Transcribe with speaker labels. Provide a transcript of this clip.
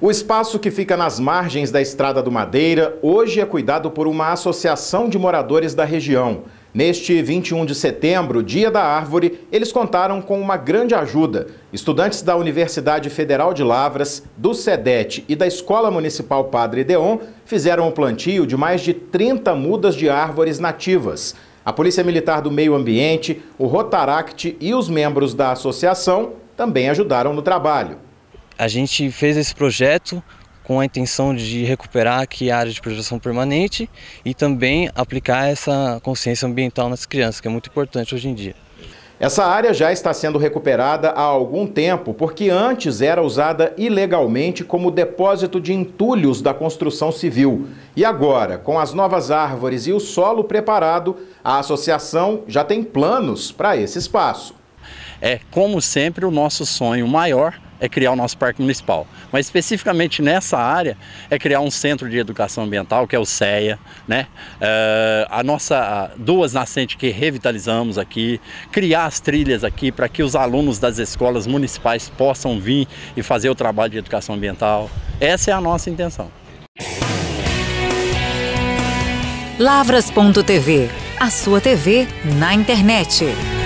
Speaker 1: O espaço que fica nas margens da Estrada do Madeira hoje é cuidado por uma associação de moradores da região. Neste 21 de setembro, Dia da Árvore, eles contaram com uma grande ajuda. Estudantes da Universidade Federal de Lavras, do SEDET e da Escola Municipal Padre Deon fizeram o plantio de mais de 30 mudas de árvores nativas. A Polícia Militar do Meio Ambiente, o Rotaract e os membros da associação também ajudaram no trabalho. A gente fez esse
Speaker 2: projeto com a intenção de recuperar aqui a área de preservação permanente e também aplicar essa consciência ambiental nas crianças, que é muito importante hoje em dia.
Speaker 1: Essa área já está sendo recuperada há algum tempo, porque antes era usada ilegalmente como depósito de entulhos da construção civil. E agora, com as novas árvores e o solo preparado, a associação já tem planos para esse espaço. É, como sempre, o nosso sonho maior é criar o nosso parque municipal. Mas
Speaker 3: especificamente nessa área é criar um centro de educação ambiental, que é o CEA, né? Uh, a nossa duas nascentes que revitalizamos aqui, criar as trilhas aqui para que os alunos das escolas municipais possam vir e fazer o trabalho de educação ambiental. Essa é a nossa intenção. Lavras.tv, a sua TV na internet.